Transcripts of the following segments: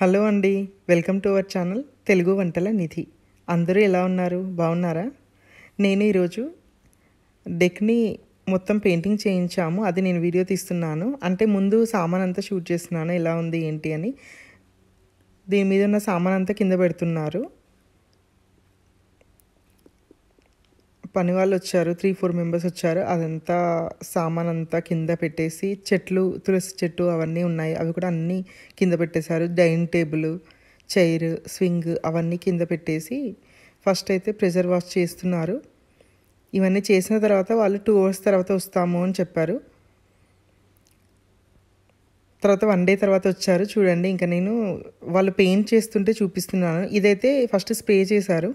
hello అండి welcome to our channel Telugu వంటల నిధి అందరూ ఎలా ఉన్నారు బాగున్నారా నేను ఈరోజు డెక్ని మొత్తం పెయింటింగ్ చేయించాము అది నేను వీడియో తీస్తున్నాను అంటే ముందు సామాన్ అంతా షూట్ చేస్తున్నాను ఎలా ఉంది ఏంటి అని దీని మీద ఉన్న సామాన్ అంతా కింద పెడుతున్నారు పని వాళ్ళు వచ్చారు త్రీ ఫోర్ మెంబర్స్ వచ్చారు అదంతా సామాన్ అంతా కింద పెట్టేసి చెట్లు తులసి చెట్టు అవన్నీ ఉన్నాయి అవి కూడా అన్నీ కింద పెట్టేశారు డైనింగ్ టేబుల్ చైర్ స్వింగ్ అవన్నీ కింద పెట్టేసి ఫస్ట్ అయితే ప్రెజర్ వాష్ చేస్తున్నారు ఇవన్నీ చేసిన తర్వాత వాళ్ళు టూ అవర్స్ తర్వాత వస్తాము అని చెప్పారు తర్వాత వన్ డే తర్వాత వచ్చారు చూడండి ఇంకా నేను వాళ్ళు పెయింట్ చేస్తుంటే చూపిస్తున్నాను ఇదైతే ఫస్ట్ స్ప్రే చేశారు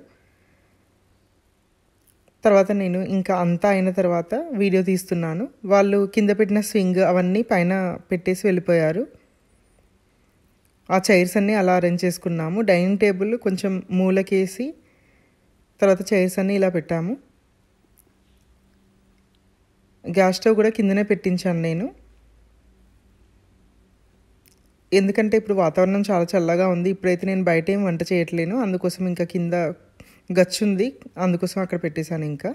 తర్వాత నేను ఇంకా అంతా అయిన తర్వాత వీడియో తీస్తున్నాను వాళ్ళు కింద పెట్టిన స్వింగ్ అవన్నీ పైన పెట్టేసి వెళ్ళిపోయారు ఆ చైర్స్ అన్నీ అలా అరేంజ్ చేసుకున్నాము డైనింగ్ టేబుల్ కొంచెం మూలకేసి తర్వాత చైర్స్ అన్నీ ఇలా పెట్టాము గ్యాస్ స్టవ్ కూడా కిందనే పెట్టించాను నేను ఎందుకంటే ఇప్పుడు వాతావరణం చాలా చల్లగా ఉంది ఇప్పుడైతే నేను బయట ఏం వంట చేయట్లేను అందుకోసం ఇంకా కింద గచ్చుంది అందుకోసం అక్కడ పెట్టేశాను ఇంకా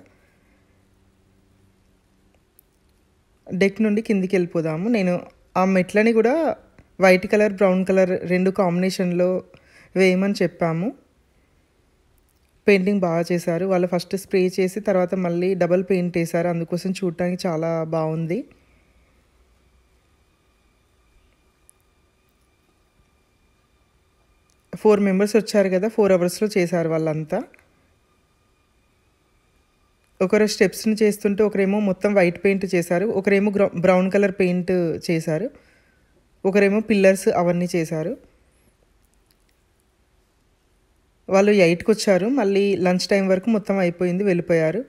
డెక్ నుండి కిందికి వెళ్ళిపోదాము నేను ఆ మెట్లని కూడా వైట్ కలర్ బ్రౌన్ కలర్ రెండు కాంబినేషన్లో వేయమని చెప్పాము పెయింటింగ్ బాగా చేశారు వాళ్ళు ఫస్ట్ స్ప్రే చేసి తర్వాత మళ్ళీ డబల్ పెయింట్ వేశారు అందుకోసం చూడటానికి చాలా బాగుంది ఫోర్ మెంబర్స్ వచ్చారు కదా ఫోర్ అవర్స్లో చేశారు వాళ్ళంతా ఒకరు స్టెప్స్ని చేస్తుంటే ఒకరేమో మొత్తం వైట్ పెయింట్ చేశారు ఒకరేమో బ్రౌన్ కలర్ పెయింట్ చేశారు ఒకరేమో పిల్లర్స్ అవన్నీ చేశారు వాళ్ళు ఎయిట్కి వచ్చారు మళ్ళీ లంచ్ టైం వరకు మొత్తం అయిపోయింది వెళ్ళిపోయారు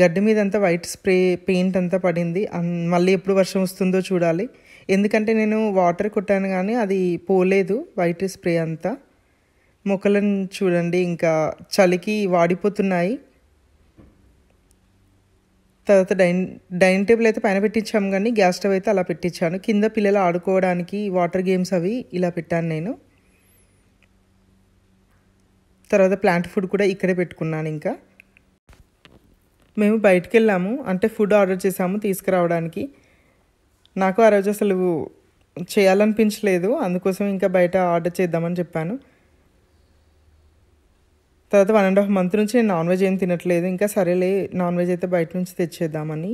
గడ్డి మీద అంతా వైట్ స్ప్రే పెయింట్ అంతా పడింది మళ్ళీ ఎప్పుడు వర్షం వస్తుందో చూడాలి ఎందుకంటే నేను వాటర్ కొట్టాను కానీ అది పోలేదు వైట్ స్ప్రే అంతా మొక్కలను చూడండి ఇంకా చలికి వాడిపోతున్నాయి తర్వాత డైన్ డైనింగ్ టేబుల్ అయితే పైన పెట్టించాము కానీ గ్యాస్ స్టవ్ అయితే అలా పెట్టించాను కింద పిల్లలు ఆడుకోవడానికి వాటర్ గేమ్స్ అవి ఇలా పెట్టాను నేను తర్వాత ప్లాంట్ ఫుడ్ కూడా ఇక్కడే పెట్టుకున్నాను ఇంకా మేము బయటకు వెళ్ళాము అంటే ఫుడ్ ఆర్డర్ చేసాము తీసుకురావడానికి నాకు ఆ రోజు అసలు చేయాలనిపించలేదు అందుకోసం ఇంకా బయట ఆర్డర్ చేద్దామని చెప్పాను తర్వాత వన్ అండ్ హాఫ్ మంత్ నుంచి నేను నాన్ వెజ్ ఏం తినట్లేదు ఇంకా సరేలే నాన్ వెజ్ అయితే బయట నుంచి తెచ్చేద్దామని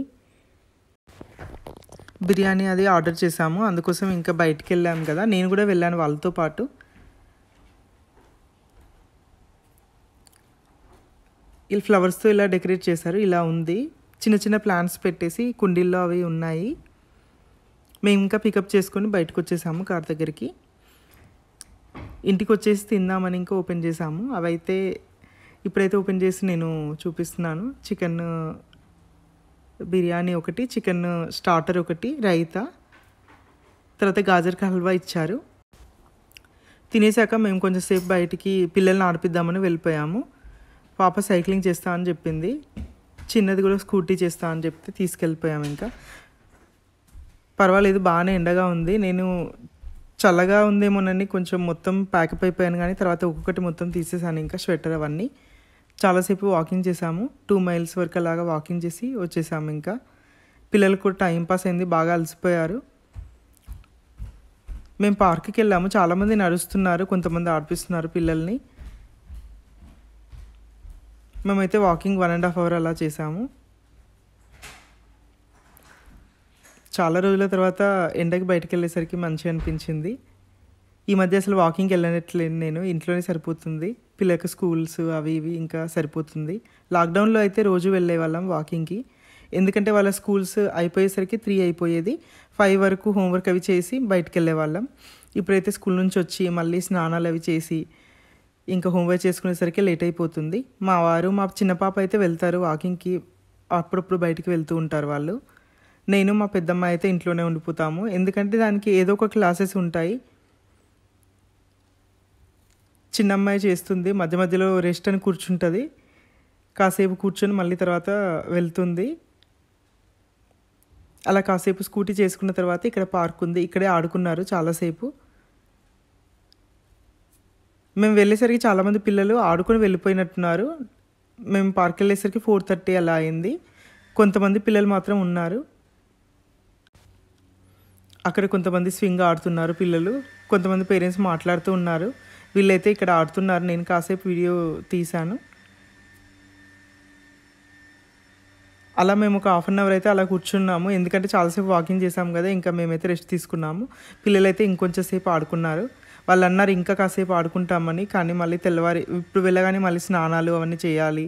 బిర్యానీ అది ఆర్డర్ చేశాము అందుకోసం ఇంకా బయటకు వెళ్ళాము కదా నేను కూడా వెళ్ళాను వాళ్ళతో పాటు వీళ్ళు ఫ్లవర్స్తో ఇలా డెకరేట్ చేశారు ఇలా ఉంది చిన్న చిన్న ప్లాంట్స్ పెట్టేసి కుండీల్లో అవి ఉన్నాయి మేము ఇంకా పికప్ చేసుకొని బయటకు వచ్చేసాము కార్ దగ్గరికి ఇంటికి వచ్చేసి తిందామని ఇంకా ఓపెన్ చేసాము అవైతే ఇప్పుడైతే ఓపెన్ చేసి నేను చూపిస్తున్నాను చికెన్ బిర్యానీ ఒకటి చికెన్ స్టార్టర్ ఒకటి రైతా తర్వాత గాజర్ హల్వా ఇచ్చారు తినేసాక మేము కొంచెంసేపు బయటికి పిల్లల్ని ఆడిపిద్దామని వెళ్ళిపోయాము పాప సైక్లింగ్ చేస్తా అని చెప్పింది చిన్నది కూడా స్కూటీ చేస్తా అని చెప్తే తీసుకెళ్ళిపోయాము ఇంకా పర్వాలేదు బాగానే ఎండగా ఉంది నేను చల్లగా ఉందేమోనని కొంచెం మొత్తం ప్యాకప్ అయిపోయాను కానీ తర్వాత ఒక్కొక్కటి మొత్తం తీసేసాను ఇంకా స్వెటర్ అవన్నీ చాలాసేపు వాకింగ్ చేసాము టూ మైల్స్ వరకు అలాగా వాకింగ్ చేసి వచ్చేసాము ఇంకా పిల్లలకు కూడా టైం పాస్ అయింది బాగా అలసిపోయారు మేము పార్క్కి వెళ్ళాము చాలామంది నడుస్తున్నారు కొంతమంది ఆడిపిస్తున్నారు పిల్లల్ని మేమైతే walking one and half hour అలా చేసాము చాలా రోజుల తర్వాత ఎండకి బయటకు వెళ్ళేసరికి మంచిగా అనిపించింది ఈ మధ్య అసలు వాకింగ్కి వెళ్ళనట్లేదు నేను ఇంట్లోనే సరిపోతుంది పిల్లలకు స్కూల్స్ అవి ఇవి ఇంకా సరిపోతుంది లాక్డౌన్లో అయితే రోజు వెళ్ళే వాళ్ళం వాకింగ్కి ఎందుకంటే వాళ్ళ స్కూల్స్ అయిపోయేసరికి త్రీ అయిపోయేది ఫైవ్ వరకు హోంవర్క్ అవి చేసి బయటకు వెళ్ళేవాళ్ళం ఇప్పుడైతే స్కూల్ నుంచి వచ్చి మళ్ళీ స్నానాలు అవి చేసి ఇంకా హోంవర్క్ చేసుకునేసరికి లేట్ అయిపోతుంది మా వారు మా చిన్న పాప అయితే వెళ్తారు వాకింగ్కి అప్పుడప్పుడు బయటికి వెళ్తూ ఉంటారు వాళ్ళు నేను మా పెద్దమ్మ అయితే ఇంట్లోనే ఉండిపోతాము ఎందుకంటే దానికి ఏదో ఒక క్లాసెస్ ఉంటాయి చిన్నమ్మాయి చేస్తుంది మధ్య మధ్యలో రెస్ట్ అని కూర్చుంటుంది కాసేపు కూర్చొని మళ్ళీ తర్వాత వెళ్తుంది అలా కాసేపు స్కూటీ చేసుకున్న తర్వాత ఇక్కడ పార్క్ ఉంది ఇక్కడే ఆడుకున్నారు చాలాసేపు మేము వెళ్ళేసరికి చాలామంది పిల్లలు ఆడుకొని వెళ్ళిపోయినట్టున్నారు మేము పార్క్ వెళ్ళేసరికి ఫోర్ థర్టీ అలా అయింది కొంతమంది పిల్లలు మాత్రం ఉన్నారు అక్కడ కొంతమంది స్వింగ్ ఆడుతున్నారు పిల్లలు కొంతమంది పేరెంట్స్ మాట్లాడుతూ ఉన్నారు వీళ్ళైతే ఇక్కడ ఆడుతున్నారు నేను కాసేపు వీడియో తీశాను అలా మేము ఒక హాఫ్ అన్ అవర్ అయితే అలా కూర్చున్నాము ఎందుకంటే చాలాసేపు వాకింగ్ చేసాం కదా ఇంకా మేమైతే రెస్ట్ తీసుకున్నాము పిల్లలైతే ఇంకొంచెం సేపు ఆడుకున్నారు వాళ్ళు అన్నారు ఇంకా కాసేపు ఆడుకుంటామని కానీ మళ్ళీ తెల్లవారి ఇప్పుడు వెళ్ళగానే మళ్ళీ స్నానాలు అవన్నీ చేయాలి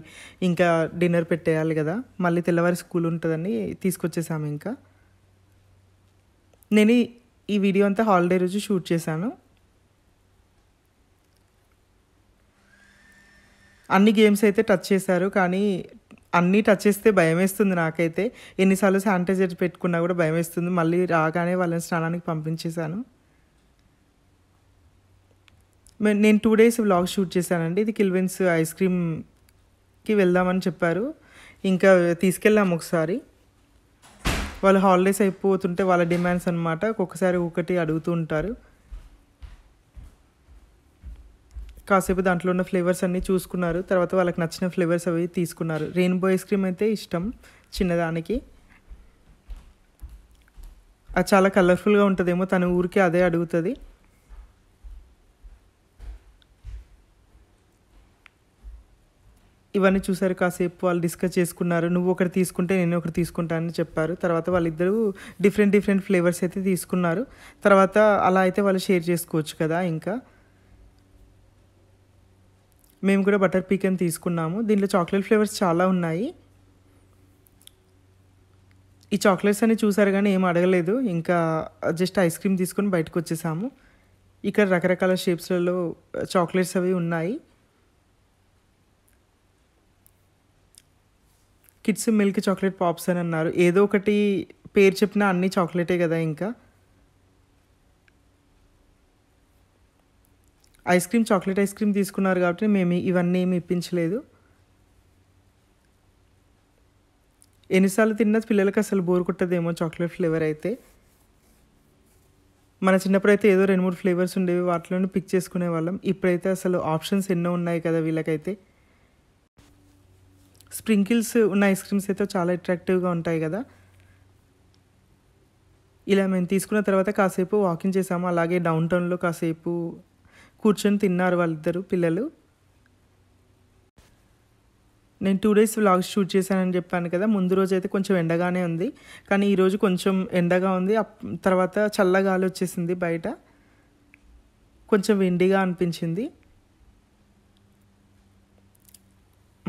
ఇంకా డిన్నర్ పెట్టేయాలి కదా మళ్ళీ తెల్లవారి స్కూల్ ఉంటుందని తీసుకొచ్చేసాము ఇంకా నేను ఈ వీడియో అంతా హాలిడే రోజు షూట్ చేశాను అన్ని గేమ్స్ అయితే టచ్ చేశారు కానీ అన్నీ టచ్ చేస్తే భయం వేస్తుంది నాకైతే ఎన్నిసార్లు శానిటైజర్ పెట్టుకున్నా కూడా భయం వేస్తుంది మళ్ళీ రాగానే వాళ్ళని స్నానానికి పంపించేశాను నేను టూ డేస్ బ్లాగ్ షూట్ చేశానండి ఇది కిల్విన్స్ ఐస్ క్రీమ్కి వెళ్దామని చెప్పారు ఇంకా తీసుకెళ్ళాము ఒకసారి వాళ్ళు హాలిడేస్ అయిపోతుంటే వాళ్ళ డిమాండ్స్ అనమాట ఒక్కొక్కసారి ఒకటి అడుగుతూ ఉంటారు కాసేపు దాంట్లో ఉన్న ఫ్లేవర్స్ అన్నీ చూసుకున్నారు తర్వాత వాళ్ళకి నచ్చిన ఫ్లేవర్స్ అవి తీసుకున్నారు రెయిన్బో ఐస్ క్రీమ్ అయితే ఇష్టం చిన్నదానికి అది చాలా కలర్ఫుల్గా ఉంటుందేమో తన ఊరికే అదే అడుగుతుంది ఇవన్నీ చూసారు కాసేపు వాళ్ళు డిస్కస్ చేసుకున్నారు నువ్వు ఒకటి తీసుకుంటే నేను ఒకటి తీసుకుంటానని చెప్పారు తర్వాత వాళ్ళిద్దరూ డిఫరెంట్ డిఫరెంట్ ఫ్లేవర్స్ అయితే తీసుకున్నారు తర్వాత అలా అయితే వాళ్ళు షేర్ చేసుకోవచ్చు కదా ఇంకా మేము కూడా బటర్ పీకన్ తీసుకున్నాము దీంట్లో చాక్లెట్ ఫ్లేవర్స్ చాలా ఉన్నాయి ఈ చాక్లెట్స్ అన్ని చూసారు కానీ ఏం అడగలేదు ఇంకా జస్ట్ ఐస్ క్రీమ్ తీసుకొని బయటకు వచ్చేసాము ఇక్కడ రకరకాల షేప్స్లలో చాక్లెట్స్ అవి ఉన్నాయి కిడ్స్ మిల్క్ చాక్లెట్ పాప్స్ అని అన్నారు ఏదో ఒకటి పేరు చెప్పిన అన్ని చాక్లెటే కదా ఇంకా ice cream chocolate ice cream తీసుకున్నారు కాబట్టి మేము ఇవన్నీ ఏమి ఇప్పించలేదు ఎన్నిసార్లు తిన్నా పిల్లలకి అసలు బోర్ కొట్టదేమో చాక్లెట్ ఫ్లేవర్ అయితే మన చిన్నప్పుడు అయితే ఏదో రెండు మూడు ఫ్లేవర్స్ ఉండేవి వాటిలోనే పిక్ చేసుకునే వాళ్ళం ఇప్పుడైతే అసలు ఆప్షన్స్ ఎన్నో ఉన్నాయి కదా వీళ్ళకైతే స్ప్రింకిల్స్ ఉన్న ఐస్ క్రీమ్స్ అయితే చాలా అట్రాక్టివ్గా ఉంటాయి కదా ఇలా మేము తీసుకున్న తర్వాత కాసేపు వాకింగ్ చేసాము అలాగే డౌన్ టౌన్లో కాసేపు కూర్చొని తిన్నారు వాళ్ళిద్దరు పిల్లలు నేను టూ డేస్ వ్లాగ్స్ షూట్ చేశానని చెప్పాను కదా ముందు రోజు అయితే కొంచెం ఎండగానే ఉంది కానీ ఈరోజు కొంచెం ఎండగా ఉంది తర్వాత చల్లగాలి వచ్చేసింది బయట కొంచెం విండిగా అనిపించింది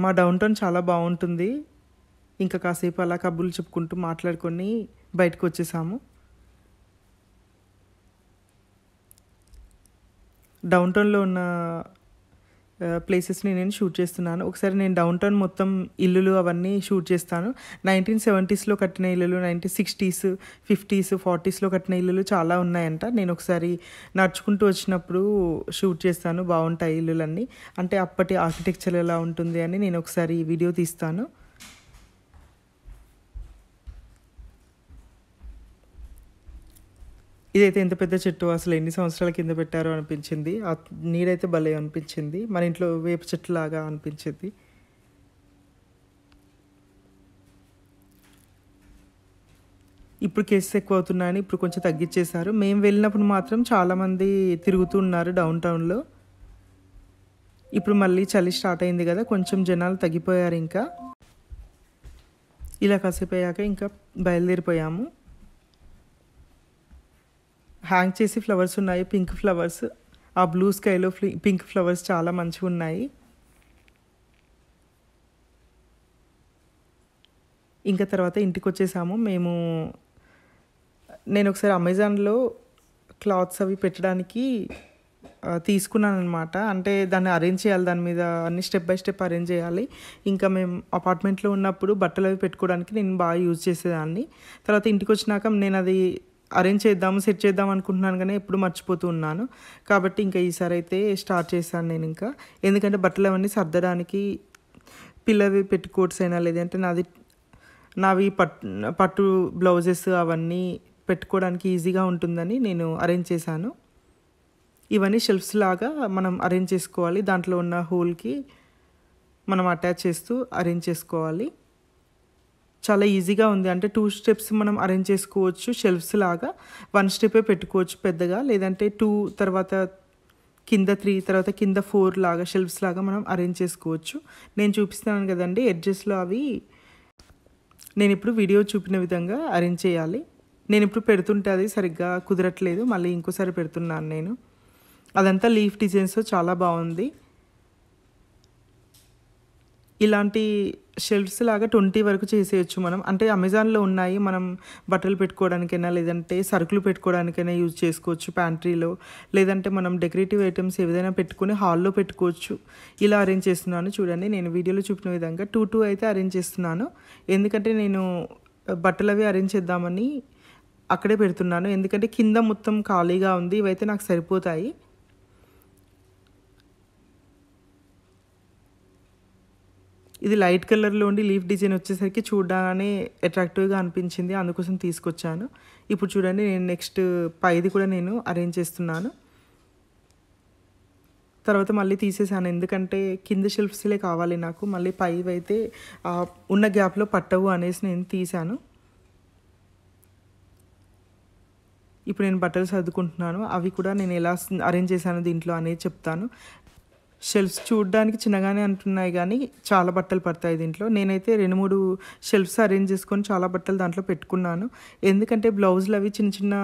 మా డౌన్ టౌన్ చాలా బాగుంటుంది ఇంకా కాసేపు అలా కబుర్లు చెప్పుకుంటూ మాట్లాడుకొని బయటకు వచ్చేసాము డౌన్ టౌన్లో ఉన్న ప్లేసెస్ని నేను షూట్ చేస్తున్నాను ఒకసారి నేను డౌన్ టౌన్ మొత్తం ఇల్లులు అవన్నీ షూట్ చేస్తాను నైన్టీన్ సెవెంటీస్లో కట్టిన ఇల్లులు నైన్టీన్ సిక్స్టీస్ ఫిఫ్టీస్ ఫార్టీస్లో కట్టిన ఇల్లులు చాలా ఉన్నాయంట నేను ఒకసారి నడుచుకుంటూ వచ్చినప్పుడు షూట్ చేస్తాను బాగుంటాయి ఇల్లులన్నీ అంటే అప్పటి ఆర్కిటెక్చర్ ఎలా ఉంటుంది అని నేను ఒకసారి వీడియో తీస్తాను ఇదైతే ఎంత పెద్ద చెట్టు అసలు ఎన్ని సంవత్సరాల కింద పెట్టారో అనిపించింది ఆ నీడైతే భలే అనిపించింది మన ఇంట్లో వేప చెట్టు లాగా అనిపించింది ఇప్పుడు కేసెస్ ఎక్కువ అవుతున్నాయని ఇప్పుడు కొంచెం తగ్గించేశారు మేము వెళ్ళినప్పుడు మాత్రం చాలామంది తిరుగుతున్నారు డౌన్ టౌన్లో ఇప్పుడు మళ్ళీ చలి స్టార్ట్ అయింది కదా కొంచెం జనాలు తగ్గిపోయారు ఇంకా ఇలా కసిపోయాక ఇంకా బయలుదేరిపోయాము హ్యాంగ్ చేసి ఫ్లవర్స్ ఉన్నాయి పింక్ ఫ్లవర్స్ ఆ బ్లూ స్కైలో పింక్ ఫ్లవర్స్ చాలా మంచిగా ఉన్నాయి ఇంకా తర్వాత ఇంటికి వచ్చేసాము మేము నేను ఒకసారి అమెజాన్లో క్లాత్స్ అవి పెట్టడానికి తీసుకున్నాను అనమాట అంటే దాన్ని అరేంజ్ చేయాలి దాని మీద అన్ని స్టెప్ బై స్టెప్ అరేంజ్ చేయాలి ఇంకా మేము అపార్ట్మెంట్లో ఉన్నప్పుడు బట్టలు అవి పెట్టుకోవడానికి నేను బాగా యూజ్ చేసేదాన్ని తర్వాత ఇంటికి వచ్చినాక నేను అది అరేంజ్ చేద్దాము సెట్ చేద్దాం అనుకుంటున్నాను కానీ ఎప్పుడు మర్చిపోతూ ఉన్నాను కాబట్టి ఇంకా ఈసారి అయితే స్టార్ట్ చేశాను నేను ఇంకా ఎందుకంటే బట్టలు అవన్నీ సర్దడానికి పిల్లవి పెట్టుకోట్స్ అయినా లేదంటే నాది నావి పట్ పట్టు బ్లౌజెస్ అవన్నీ పెట్టుకోవడానికి ఈజీగా ఉంటుందని నేను అరేంజ్ చేశాను ఇవన్నీ షెల్ఫ్స్ లాగా మనం అరేంజ్ చేసుకోవాలి దాంట్లో ఉన్న హోల్కి మనం అటాచ్ చేస్తూ అరేంజ్ చేసుకోవాలి చాలా ఈజీగా ఉంది అంటే టూ స్టెప్స్ మనం అరేంజ్ చేసుకోవచ్చు షెల్ఫ్స్ లాగా వన్ స్టెప్ పెట్టుకోవచ్చు పెద్దగా లేదంటే టూ తర్వాత కింద త్రీ తర్వాత కింద ఫోర్ లాగా షెల్ఫ్స్ లాగా మనం అరేంజ్ చేసుకోవచ్చు నేను చూపిస్తున్నాను కదండి ఎడ్జెస్లో అవి నేను ఇప్పుడు వీడియో చూపిన విధంగా అరేంజ్ చేయాలి నేను ఇప్పుడు పెడుతుంటే అది సరిగ్గా కుదరట్లేదు మళ్ళీ ఇంకోసారి పెడుతున్నాను నేను అదంతా లీఫ్ డిజైన్స్ చాలా బాగుంది ఇలాంటి షెల్ఫ్స్ లాగా ట్వంటీ వరకు చేసేయచ్చు మనం అంటే అమెజాన్లో ఉన్నాయి మనం బట్టలు పెట్టుకోవడానికైనా లేదంటే సరుకులు పెట్టుకోవడానికైనా యూజ్ చేసుకోవచ్చు ప్యాంట్రీలో లేదంటే మనం డెకరేటివ్ ఐటమ్స్ ఏదైనా పెట్టుకుని హాల్లో పెట్టుకోవచ్చు ఇలా అరేంజ్ చేస్తున్నాను చూడండి నేను వీడియోలో చూపిన విధంగా టూ టూ అయితే అరేంజ్ చేస్తున్నాను ఎందుకంటే నేను బట్టలు అవి అరేంజ్ చేద్దామని అక్కడే పెడుతున్నాను ఎందుకంటే కింద మొత్తం ఖాళీగా ఉంది ఇవైతే నాకు సరిపోతాయి ఇది లైట్ కలర్లో ఉండి లీఫ్ డిజైన్ వచ్చేసరికి చూడగానే అట్రాక్టివ్గా అనిపించింది అందుకోసం తీసుకొచ్చాను ఇప్పుడు చూడండి నేను నెక్స్ట్ పైది కూడా నేను అరేంజ్ చేస్తున్నాను తర్వాత మళ్ళీ తీసేసాను ఎందుకంటే కింద షెల్ఫ్స్లే కావాలి నాకు మళ్ళీ పైవి అయితే ఉన్న గ్యాప్లో పట్టవు అనేసి నేను తీశాను ఇప్పుడు నేను బట్టలు సర్దుకుంటున్నాను అవి కూడా నేను ఎలా అరేంజ్ చేశాను దీంట్లో అనేది చెప్తాను షెల్ఫ్స్ చూడడానికి చిన్నగానే అంటున్నాయి కానీ చాలా బట్టలు పడతాయి దీంట్లో నేనైతే రెండు మూడు షెల్ఫ్స్ అరేంజ్ చేసుకొని చాలా బట్టలు దాంట్లో పెట్టుకున్నాను ఎందుకంటే బ్లౌజులు అవి చిన్న చిన్న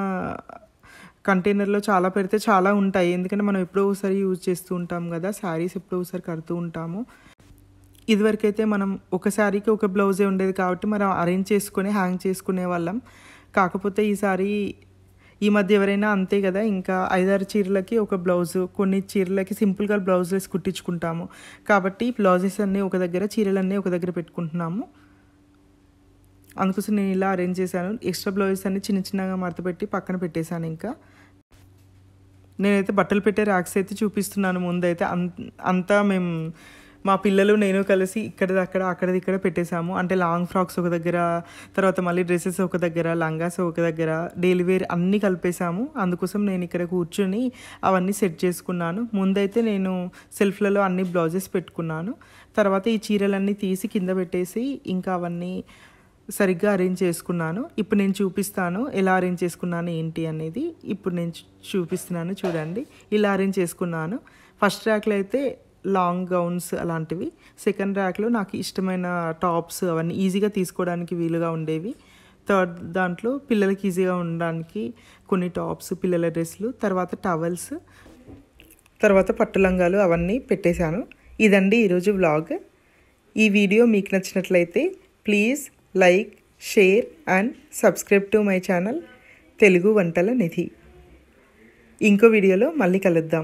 కంటైనర్లో చాలా పెడితే చాలా ఉంటాయి ఎందుకంటే మనం ఎప్పుడో ఒకసారి యూజ్ చేస్తూ ఉంటాం కదా శారీస్ ఎప్పుడో ఒకసారి కడుతూ ఉంటాము ఇదివరకైతే మనం ఒక శారీకి ఒక బ్లౌజే ఉండేది కాబట్టి మనం అరేంజ్ చేసుకొని హ్యాంగ్ చేసుకునే వాళ్ళం కాకపోతే ఈసారి ఈ మధ్య ఎవరైనా అంతే కదా ఇంకా ఐదారు చీరలకి ఒక బ్లౌజ్ కొన్ని చీరలకి సింపుల్గా బ్లౌజెస్ కుట్టించుకుంటాము కాబట్టి బ్లౌజెస్ అన్నీ ఒక దగ్గర చీరలన్నీ ఒక దగ్గర పెట్టుకుంటున్నాము అందుకోసం నేను ఇలా అరేంజ్ చేశాను ఎక్స్ట్రా బ్లౌజెస్ అన్ని చిన్న చిన్నగా మడతపెట్టి పక్కన పెట్టేశాను ఇంకా నేనైతే బట్టలు పెట్టే ర్యాక్స్ అయితే చూపిస్తున్నాను ముందైతే అంత మేము మా పిల్లలు నేను కలిసి ఇక్కడ అక్కడ అక్కడ ఇక్కడ పెట్టేశాము అంటే లాంగ్ ఫ్రాక్స్ ఒక దగ్గర తర్వాత మళ్ళీ డ్రెస్సెస్ ఒక దగ్గర లంగాస్ ఒక దగ్గర డైలీ వేర్ అన్నీ కలిపేశాము అందుకోసం నేను ఇక్కడ కూర్చొని అవన్నీ సెట్ చేసుకున్నాను ముందైతే నేను సెల్ఫ్లలో అన్ని బ్లౌజెస్ పెట్టుకున్నాను తర్వాత ఈ చీరలన్నీ తీసి కింద పెట్టేసి ఇంకా అవన్నీ సరిగ్గా అరేంజ్ చేసుకున్నాను ఇప్పుడు నేను చూపిస్తాను ఎలా అరేంజ్ చేసుకున్నాను ఏంటి అనేది ఇప్పుడు నేను చూపిస్తున్నాను చూడండి ఇలా అరేంజ్ చేసుకున్నాను ఫస్ట్ ట్రాక్లో అయితే లాంగ్ గౌన్స్ అలాంటివి సెకండ్ ర్యాక్లో నాకు ఇష్టమైన టాప్స్ అవన్నీ ఈజీగా తీసుకోవడానికి వీలుగా ఉండేవి థర్డ్ దాంట్లో పిల్లలకి ఈజీగా ఉండడానికి కొన్ని టాప్స్ పిల్లల డ్రెస్సులు తర్వాత టవల్స్ తర్వాత పట్టులంగాలు అవన్నీ పెట్టేశాను ఇదండి ఈరోజు వ్లాగ్ ఈ వీడియో మీకు నచ్చినట్లయితే please like share and subscribe to my channel Telugu వంటల నిధి ఇంకో వీడియోలో మళ్ళీ కలుద్దాం